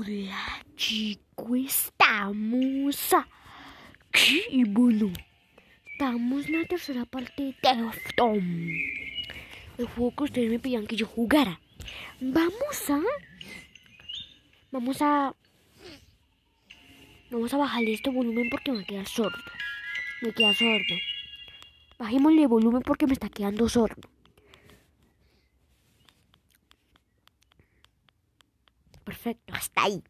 Hola chicos, estamos aquí y bueno, estamos en la tercera parte de El juego que ustedes me pedían que yo jugara. Vamos a... Vamos a... Vamos a bajarle este volumen porque me queda sordo. Me queda sordo. Bajémosle el volumen porque me está quedando sordo. perfecto, hasta ahí.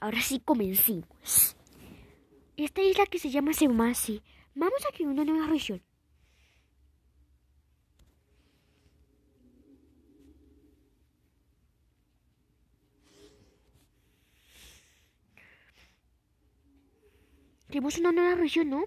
Ahora sí comencemos. Esta isla que se llama Seumasi. Vamos a crear una nueva región. Tenemos una nueva región, ¿no?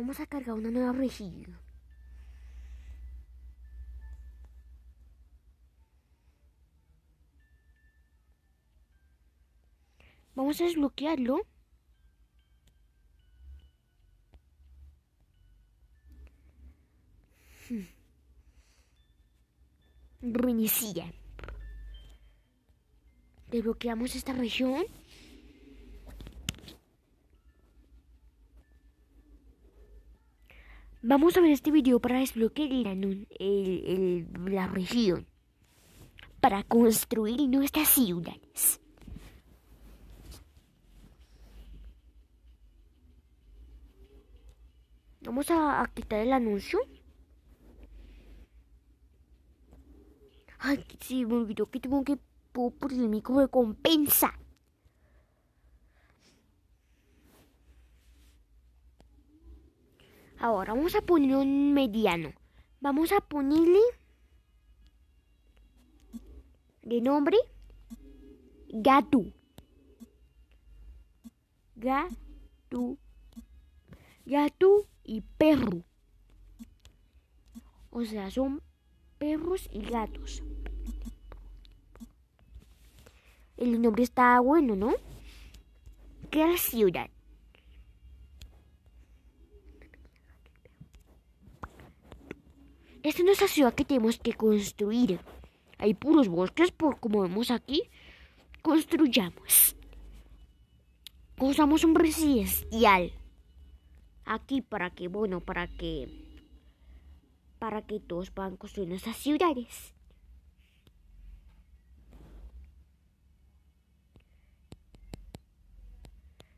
Vamos a cargar una nueva región Vamos a desbloquearlo. Hmm. Ruinicilla. Desbloqueamos esta región. Vamos a ver este video para desbloquear el, el, el, la región. Para construir nuestras ciudades. Vamos a, quitar el anuncio. Ay, sí, me olvidó que tengo que poner mi recompensa. Ahora vamos a poner un mediano. Vamos a ponerle de nombre Gato. Gato. Gato y perro. O sea, son perros y gatos. El nombre está bueno, ¿no? ¿Qué ciudad? Esta es nuestra ciudad que tenemos que construir. Hay puros bosques, por como vemos aquí. Construyamos. Usamos un residencial. Aquí para que, bueno, para que... Para que todos puedan construir nuestras ciudades.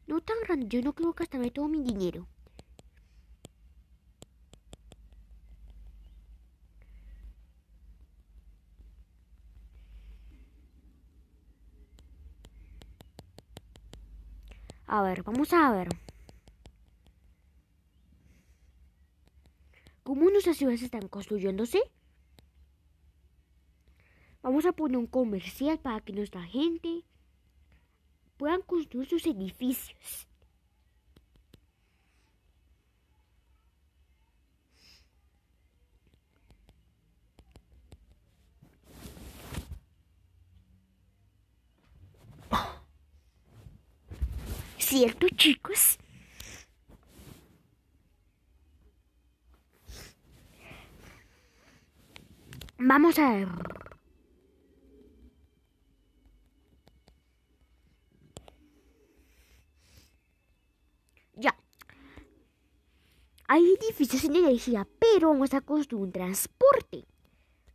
No tan grande, yo no creo que gastarme todo mi dinero. ver, vamos a ver. ¿Cómo nuestras ciudades están construyéndose? Vamos a poner un comercial para que nuestra gente pueda construir sus edificios. cierto, chicos? Vamos a... Ver. Ya. Hay edificios sin energía, pero vamos a construir un transporte.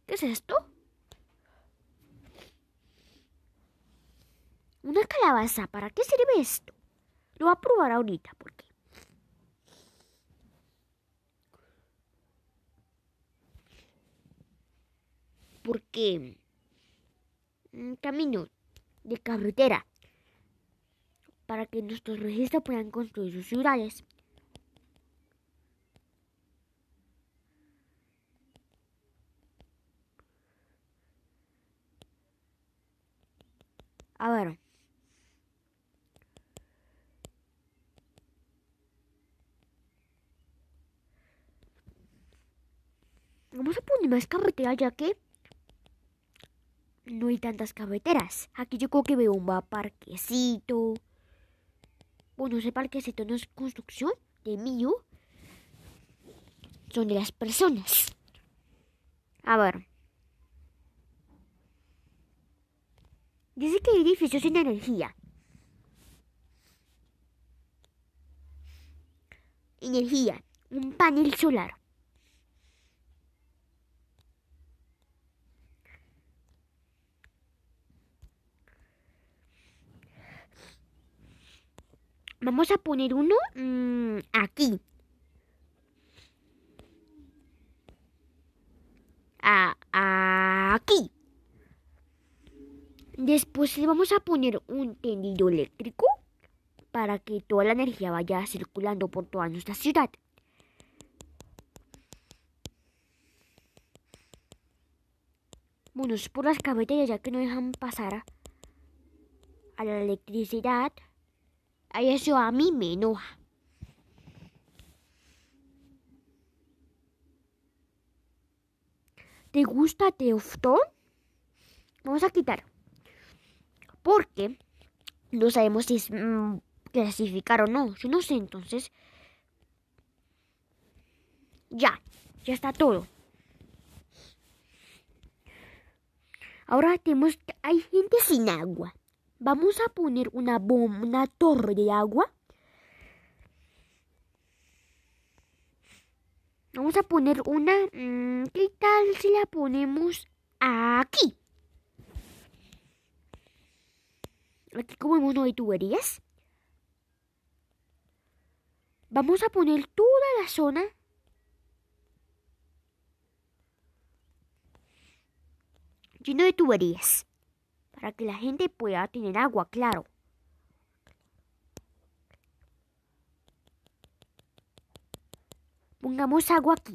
¿Qué es esto? Una calabaza. ¿Para qué sirve esto? Lo voy a probar ahorita porque... Porque... Mm, camino de carretera. Para que nuestros registros puedan construir sus ciudades. Vamos a poner más carretera ya que no hay tantas carreteras. Aquí yo creo que veo un parquecito. Bueno, ese parquecito no es construcción de mío. Son de las personas. A ver. Dice que hay edificios sin energía. Energía. Un panel solar. vamos a poner uno mm, aquí. aquí. Después le vamos a poner un tendido eléctrico para que toda la energía vaya circulando por toda nuestra ciudad. Bueno, es por las cabezas ya que no dejan pasar a la electricidad eso a mí me enoja. ¿Te gusta Teofto? Vamos a quitar. Porque no sabemos si es mm, clasificar o no. Si no sé, entonces... Ya, ya está todo. Ahora tenemos... Hay gente sin agua. Vamos a poner una bomba, una torre de agua. Vamos a poner una... Mm, ¿Qué tal si la ponemos aquí? Aquí como vemos no hay tuberías. Vamos a poner toda la zona lleno de tuberías para que la gente pueda tener agua, claro. Pongamos agua aquí.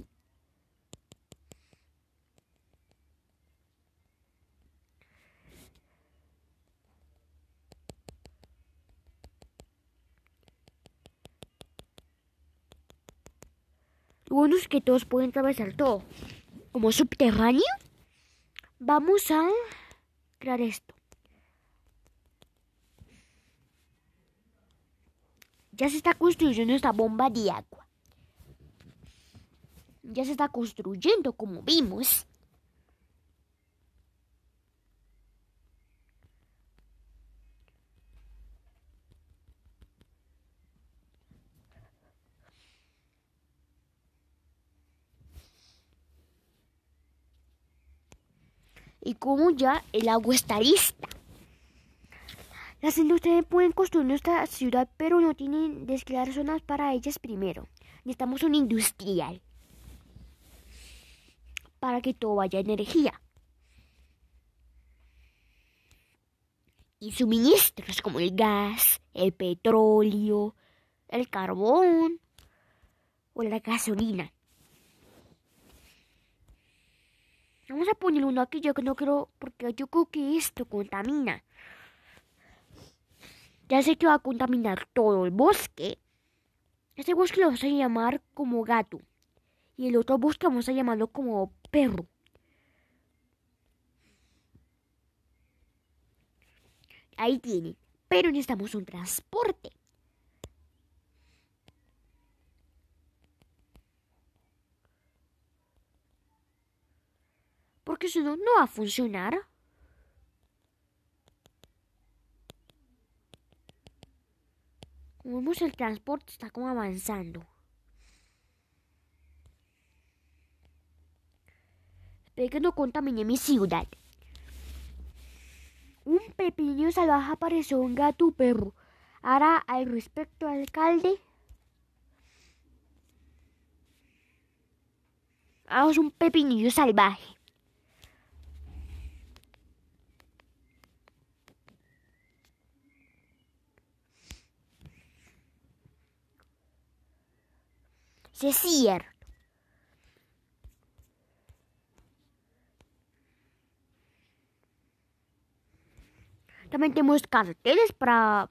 bueno es que todos pueden atravesar todo. Como subterráneo, vamos a crear esto. Ya se está construyendo esta bomba de agua. Ya se está construyendo, como vimos. como ya el agua está lista. Las industrias pueden construir nuestra ciudad, pero no tienen desquilar zonas para ellas primero. Necesitamos un industrial para que todo vaya energía. Y suministros como el gas, el petróleo, el carbón o la gasolina. Vamos a poner uno aquí, yo que no quiero, porque yo creo que esto contamina. Ya sé que va a contaminar todo el bosque. Este bosque lo vamos a llamar como gato. Y el otro bosque vamos a llamarlo como perro. Ahí tiene. Pero necesitamos un transporte. que si no, no va a funcionar. Como vemos, el transporte está como avanzando. Espero que no contamine mi ciudad. Un pepinillo salvaje apareció un gato perro. Ahora, al respecto, alcalde. Hagamos un pepinillo salvaje. Es cierto También tenemos carteles para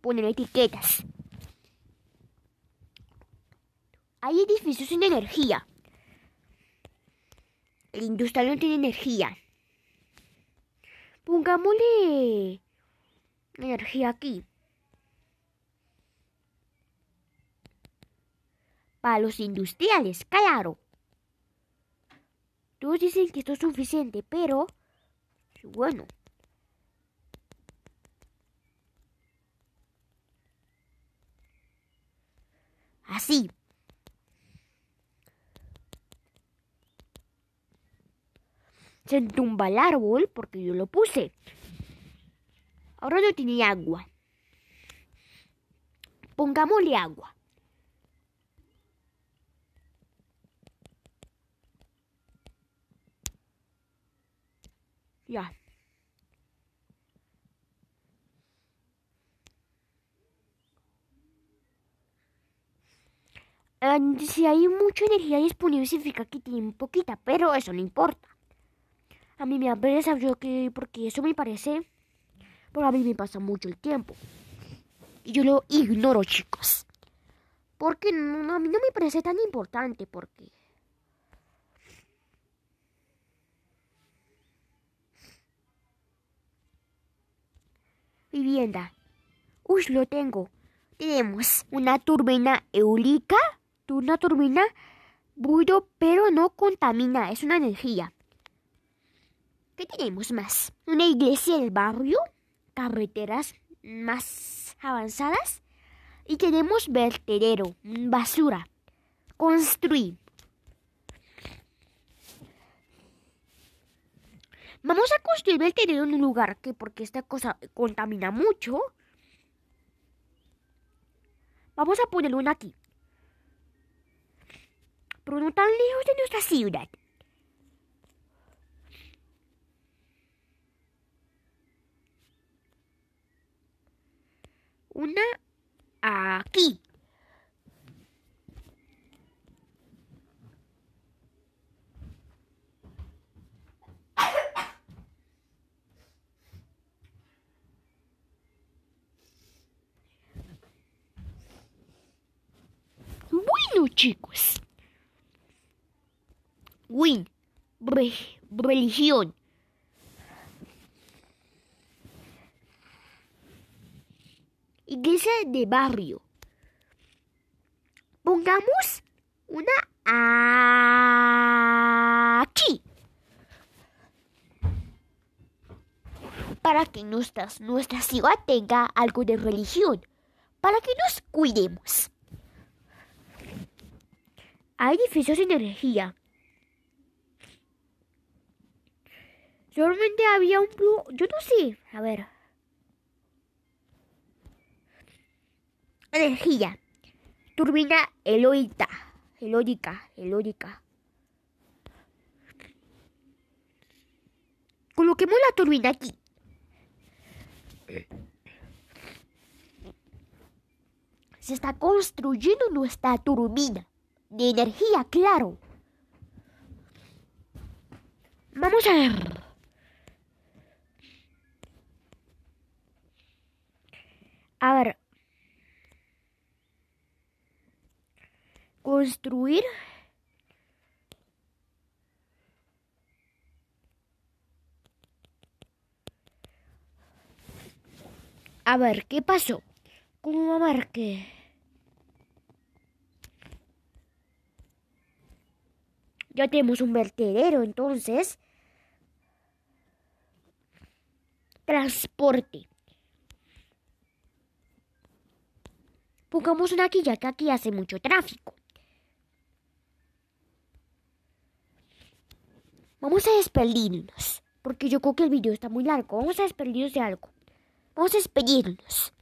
poner etiquetas. Hay edificios sin energía. El industrial no tiene energía. Pongámosle energía aquí. A los industriales, claro. Todos dicen que esto es suficiente, pero bueno. Así. Se entumba el árbol porque yo lo puse. Ahora no tiene agua. Pongámosle agua. ya ah, si hay mucha energía disponible significa que tiene poquita, pero eso no importa. A mí me aprecia que porque eso me parece, pero a mí me pasa mucho el tiempo. Y yo lo ignoro, chicos. Porque a mí no me parece tan importante porque vivienda. Uy, lo tengo. Tenemos una turbina eólica, una turbina buido pero no contamina, es una energía. ¿Qué tenemos más? Una iglesia del barrio, carreteras más avanzadas y tenemos vertedero, basura. Construir. Vamos a construir el terreno en un lugar que porque esta cosa contamina mucho. Vamos a poner una aquí. Pero no tan lejos de nuestra ciudad. Una aquí. chicos. Win. religión. Iglesia de barrio. Pongamos una aquí. Para que nuestras, nuestra ciudad tenga algo de religión. Para que nos cuidemos. Hay edificios sin energía. Solamente había un blue. Yo no sé. A ver. Energía. Turbina eloica. Eloica. elórica. Coloquemos la turbina aquí. Se está construyendo nuestra turbina de energía, claro. Vamos a ver. A ver. Construir. A ver, ¿qué pasó? ¿Cómo marqué? Ya tenemos un vertedero, entonces. Transporte. Pongamos una aquí, ya que aquí hace mucho tráfico. Vamos a despedirnos. Porque yo creo que el video está muy largo. Vamos a despedirnos de algo. Vamos a despedirnos.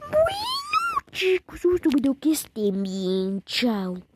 Bueno, chicos, os que estén bien. Chao.